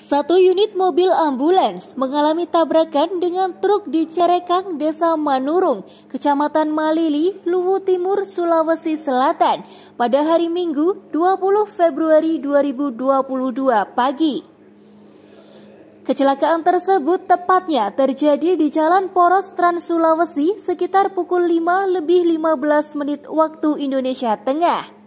Satu unit mobil ambulans mengalami tabrakan dengan truk di Cerekang, Desa Manurung, Kecamatan Malili, Luwu Timur, Sulawesi Selatan pada hari Minggu 20 Februari 2022 pagi. Kecelakaan tersebut tepatnya terjadi di Jalan Poros Trans Sulawesi sekitar pukul 5 lebih 15 menit waktu Indonesia Tengah.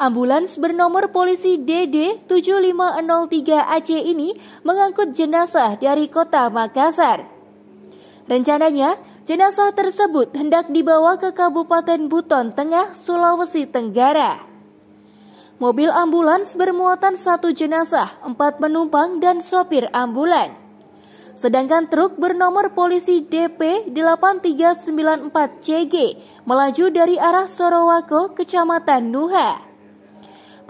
Ambulans bernomor polisi DD 7503 AC ini mengangkut jenazah dari kota Makassar. Rencananya, jenazah tersebut hendak dibawa ke Kabupaten Buton Tengah, Sulawesi Tenggara. Mobil ambulans bermuatan satu jenazah, empat penumpang, dan sopir ambulans. Sedangkan truk bernomor polisi DP 8394CG melaju dari arah Sorowako, Kecamatan Nuha.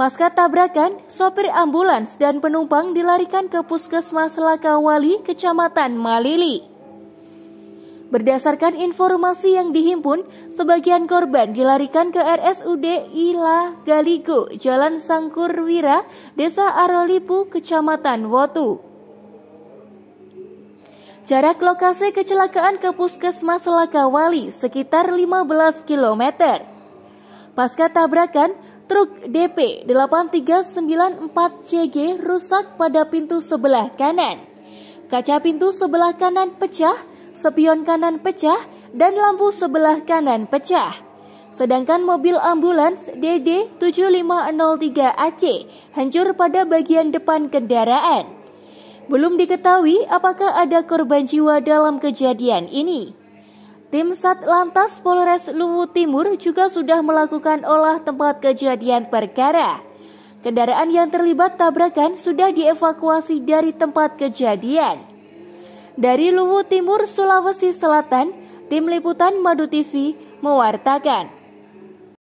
Pasca tabrakan, sopir ambulans dan penumpang dilarikan ke Puskesmas Lakawali, Kecamatan Malili. Berdasarkan informasi yang dihimpun, sebagian korban dilarikan ke RSUD Ila Galigo, Jalan Sangkurwira, Desa Arolipu, Kecamatan Wotu. Jarak lokasi kecelakaan ke Puskesmas Lakawali sekitar 15 kilometer. Pasca tabrakan, truk DP 8394CG rusak pada pintu sebelah kanan. Kaca pintu sebelah kanan pecah, spion kanan pecah, dan lampu sebelah kanan pecah. Sedangkan mobil ambulans DD 7503AC hancur pada bagian depan kendaraan. Belum diketahui apakah ada korban jiwa dalam kejadian ini. Tim Sat Lantas Polres Luwu Timur juga sudah melakukan olah tempat kejadian perkara. Kendaraan yang terlibat tabrakan sudah dievakuasi dari tempat kejadian. Dari Luwu Timur, Sulawesi Selatan, Tim Liputan Madu TV mewartakan.